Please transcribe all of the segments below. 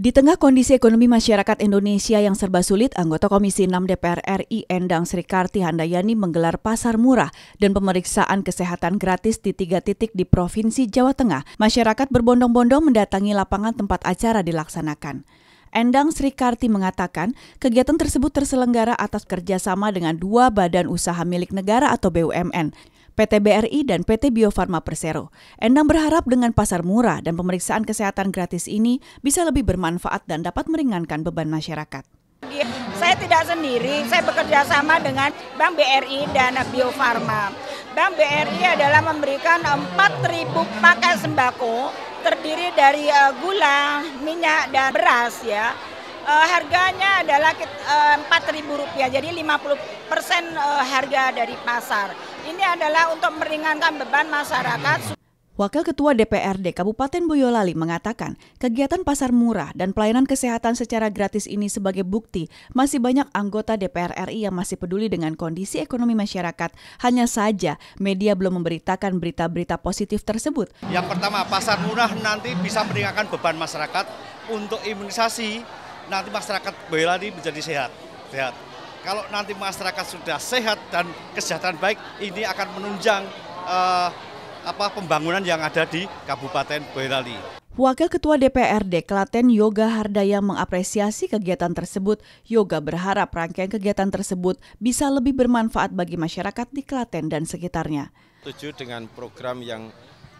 Di tengah kondisi ekonomi masyarakat Indonesia yang serba sulit, anggota Komisi 6 DPR RI Endang Sri Karti Handayani menggelar pasar murah dan pemeriksaan kesehatan gratis di tiga titik di Provinsi Jawa Tengah. Masyarakat berbondong-bondong mendatangi lapangan tempat acara dilaksanakan. Endang Sri Karti mengatakan, kegiatan tersebut terselenggara atas kerjasama dengan dua badan usaha milik negara atau BUMN. PT BRI dan PT Bio Farma Persero. Endang berharap dengan pasar murah dan pemeriksaan kesehatan gratis ini bisa lebih bermanfaat dan dapat meringankan beban masyarakat. Iya, saya tidak sendiri, saya bekerja sama dengan Bank BRI dan Bio Farma. Bank BRI adalah memberikan 4.000 paket sembako terdiri dari eh, gula, minyak dan beras ya. Uh, harganya adalah uh, eh, 4.000 rupiah, jadi 50 persen uh, harga dari pasar. Ini adalah untuk meringankan beban masyarakat. Wakil Ketua DPRD Kabupaten Boyolali mengatakan, kegiatan pasar murah dan pelayanan kesehatan secara gratis ini sebagai bukti masih banyak anggota DPR RI yang masih peduli dengan kondisi ekonomi masyarakat. Hanya saja media belum memberitakan berita-berita positif tersebut. Yang pertama, pasar murah nanti bisa meringankan beban masyarakat untuk imunisasi. Nanti masyarakat Boyolali menjadi sehat. Sehat. Kalau nanti masyarakat sudah sehat dan kesehatan baik, ini akan menunjang uh, apa pembangunan yang ada di Kabupaten Boyolali. Wakil Ketua DPRD Klaten Yoga Hardaya mengapresiasi kegiatan tersebut. Yoga berharap rangkaian kegiatan tersebut bisa lebih bermanfaat bagi masyarakat di Klaten dan sekitarnya. Setuju dengan program yang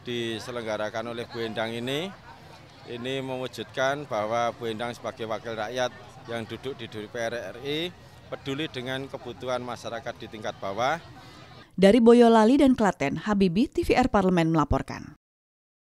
diselenggarakan oleh Bu Endang ini. Ini mewujudkan bahwa Bu Endang sebagai wakil rakyat yang duduk di DPR RI peduli dengan kebutuhan masyarakat di tingkat bawah. Dari Boyolali dan Klaten, Habibi TVR Parlemen melaporkan.